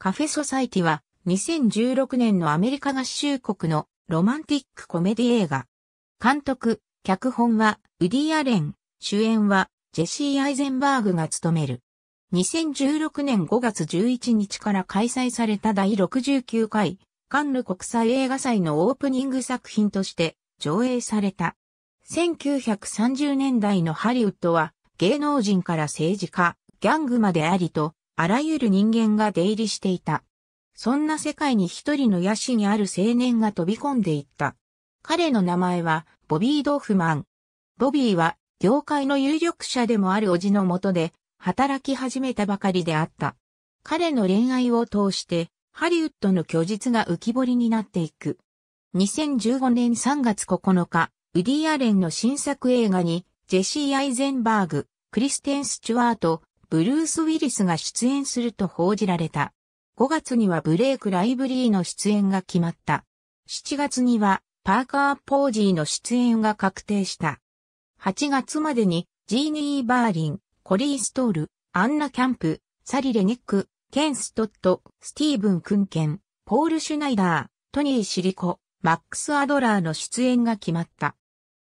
カフェソサイティは2016年のアメリカ合衆国のロマンティックコメディ映画。監督、脚本はウディ・アレン、主演はジェシー・アイゼンバーグが務める。2016年5月11日から開催された第69回カンヌ国際映画祭のオープニング作品として上映された。1930年代のハリウッドは芸能人から政治家、ギャングまでありとあらゆる人間が出入りしていた。そんな世界に一人の野心ある青年が飛び込んでいった。彼の名前は、ボビー・ドーフマン。ボビーは、業界の有力者でもある叔父のもとで、働き始めたばかりであった。彼の恋愛を通して、ハリウッドの虚実が浮き彫りになっていく。2015年3月9日、ウディ・アレンの新作映画に、ジェシー・アイゼンバーグ、クリステン・スチュワート、ブルース・ウィリスが出演すると報じられた。5月にはブレイク・ライブリーの出演が決まった。7月にはパーカー・ポージーの出演が確定した。8月までにジーニー・バーリン、コリー・ストール、アンナ・キャンプ、サリレ・ニック、ケン・ストット、スティーブン・クンケン、ポール・シュナイダー、トニー・シリコ、マックス・アドラーの出演が決まった。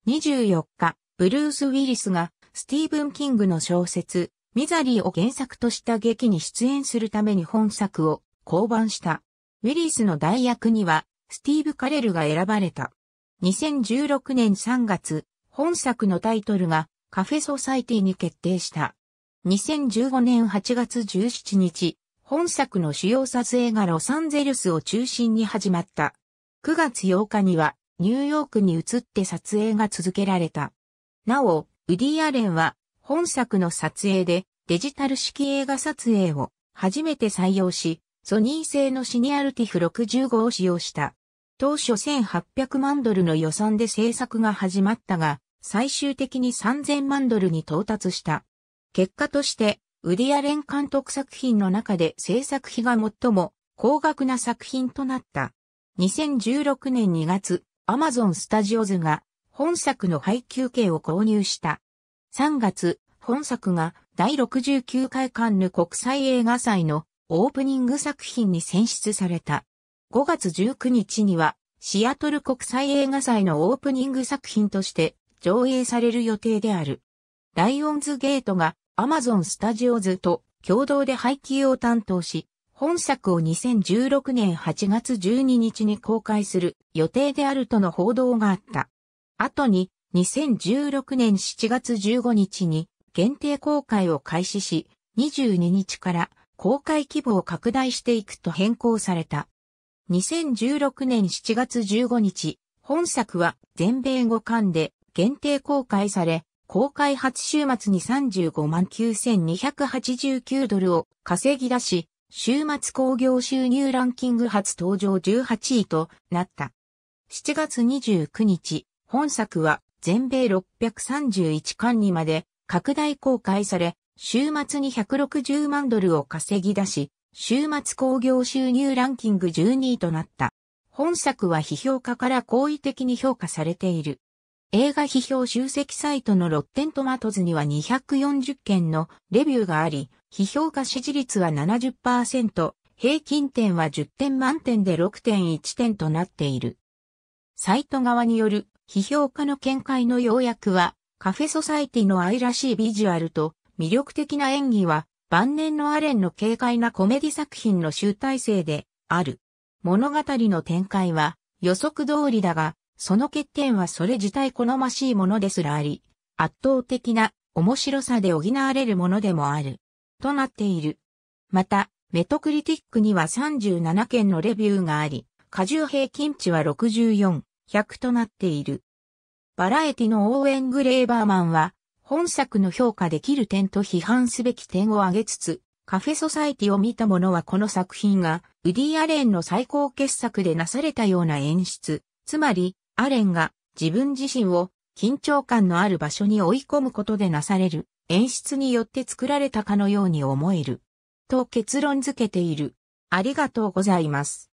24日、ブルース・ウィリスがスティーブン・キングの小説、ミザリーを原作とした劇に出演するために本作を降板した。ウィリスの代役には、スティーブ・カレルが選ばれた。2016年3月、本作のタイトルがカフェソサイティに決定した。2015年8月17日、本作の主要撮影がロサンゼルスを中心に始まった。9月8日にはニューヨークに移って撮影が続けられた。なお、ウディ・アレンは本作の撮影でデジタル式映画撮影を初めて採用し、ソニー製のシニアルティフ65を使用した。当初1800万ドルの予算で制作が始まったが、最終的に3000万ドルに到達した。結果として、ウディアレン監督作品の中で制作費が最も高額な作品となった。2016年2月、アマゾンスタジオズが本作の配給系を購入した。3月、本作が第69回カンヌ国際映画祭のオープニング作品に選出された。5月19日には、シアトル国際映画祭のオープニング作品として上映される予定である。ライオンズゲートが Amazon スタジオズと共同で配給を担当し、本作を2016年8月12日に公開する予定であるとの報道があった。後に2016年7月15日に限定公開を開始し、22日から公開規模を拡大していくと変更された。2016年7月15日、本作は全米語館で限定公開され、公開初週末に35万9289ドルを稼ぎ出し、週末興行収入ランキング初登場18位となった。7月29日、本作は全米631巻にまで拡大公開され、週末に160万ドルを稼ぎ出し、週末興行収入ランキング12位となった。本作は批評家から好意的に評価されている。映画批評集積サイトのロッテントマトズには240件のレビューがあり、批評家支持率は70%、平均点は10点満点で6.1点となっている。サイト側による批評家の見解の要約は、カフェソサイティの愛らしいビジュアルと魅力的な演技は、晩年のアレンの軽快なコメディ作品の集大成である。物語の展開は予測通りだが、その欠点はそれ自体好ましいものですらあり、圧倒的な面白さで補われるものでもある。となっている。また、メトクリティックには37件のレビューがあり、過重平均値は64。100となっている。バラエティの応援グレーバーマンは、本作の評価できる点と批判すべき点を挙げつつ、カフェソサイティを見た者はこの作品が、ウディ・アレンの最高傑作でなされたような演出、つまり、アレンが自分自身を緊張感のある場所に追い込むことでなされる演出によって作られたかのように思える。と結論付けている。ありがとうございます。